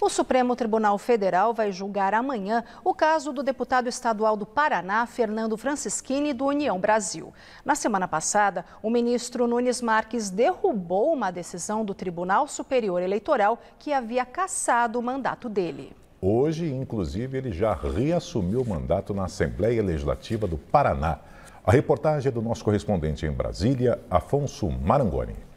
O Supremo Tribunal Federal vai julgar amanhã o caso do deputado estadual do Paraná, Fernando Francischini, do União Brasil. Na semana passada, o ministro Nunes Marques derrubou uma decisão do Tribunal Superior Eleitoral que havia cassado o mandato dele. Hoje, inclusive, ele já reassumiu o mandato na Assembleia Legislativa do Paraná. A reportagem é do nosso correspondente em Brasília, Afonso Marangoni.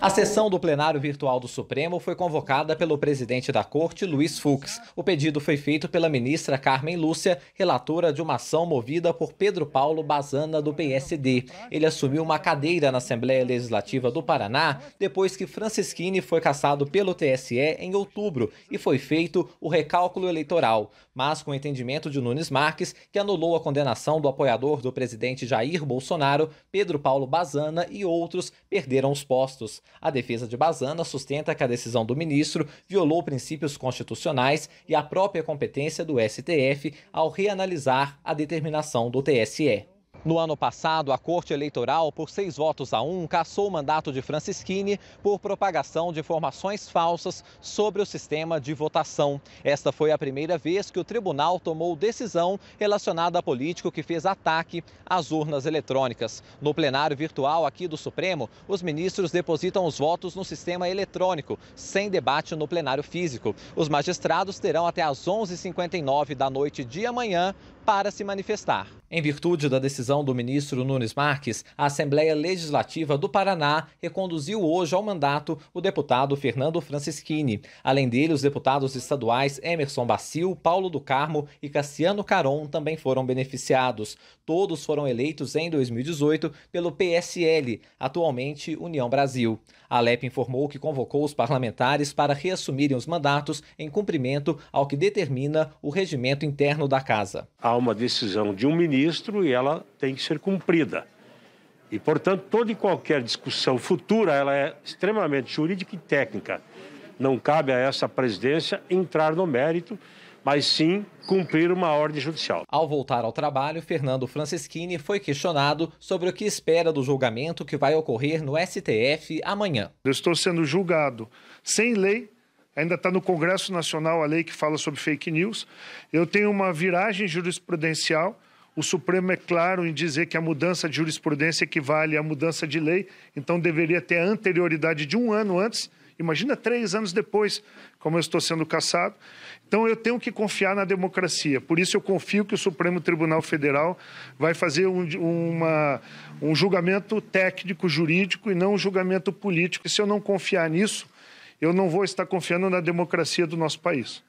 A sessão do plenário virtual do Supremo foi convocada pelo presidente da corte, Luiz Fux. O pedido foi feito pela ministra Carmen Lúcia, relatora de uma ação movida por Pedro Paulo Bazana, do PSD. Ele assumiu uma cadeira na Assembleia Legislativa do Paraná depois que Francisquini foi cassado pelo TSE em outubro e foi feito o recálculo eleitoral, mas com o entendimento de Nunes Marques, que anulou a condenação do apoiador do presidente Jair Bolsonaro, Pedro Paulo Bazana e outros perderam os postos. A defesa de Bazana sustenta que a decisão do ministro violou princípios constitucionais e a própria competência do STF ao reanalisar a determinação do TSE. No ano passado, a Corte Eleitoral, por seis votos a um, cassou o mandato de Francisquini por propagação de informações falsas sobre o sistema de votação. Esta foi a primeira vez que o tribunal tomou decisão relacionada a político que fez ataque às urnas eletrônicas. No plenário virtual aqui do Supremo, os ministros depositam os votos no sistema eletrônico, sem debate no plenário físico. Os magistrados terão até às 11h59 da noite de amanhã para se manifestar. Em virtude da decisão do ministro Nunes Marques, a Assembleia Legislativa do Paraná reconduziu hoje ao mandato o deputado Fernando Francischini. Além dele, os deputados estaduais Emerson Bacil, Paulo do Carmo e Cassiano Caron também foram beneficiados. Todos foram eleitos em 2018 pelo PSL, atualmente União Brasil. A Alep informou que convocou os parlamentares para reassumirem os mandatos em cumprimento ao que determina o regimento interno da casa uma decisão de um ministro e ela tem que ser cumprida. E, portanto, toda e qualquer discussão futura, ela é extremamente jurídica e técnica. Não cabe a essa presidência entrar no mérito, mas sim cumprir uma ordem judicial. Ao voltar ao trabalho, Fernando Franceschini foi questionado sobre o que espera do julgamento que vai ocorrer no STF amanhã. Eu estou sendo julgado sem lei Ainda está no Congresso Nacional a lei que fala sobre fake news. Eu tenho uma viragem jurisprudencial. O Supremo é claro em dizer que a mudança de jurisprudência equivale à mudança de lei, então deveria ter anterioridade de um ano antes. Imagina três anos depois, como eu estou sendo caçado. Então eu tenho que confiar na democracia. Por isso eu confio que o Supremo Tribunal Federal vai fazer um, uma, um julgamento técnico, jurídico e não um julgamento político. E se eu não confiar nisso, eu não vou estar confiando na democracia do nosso país.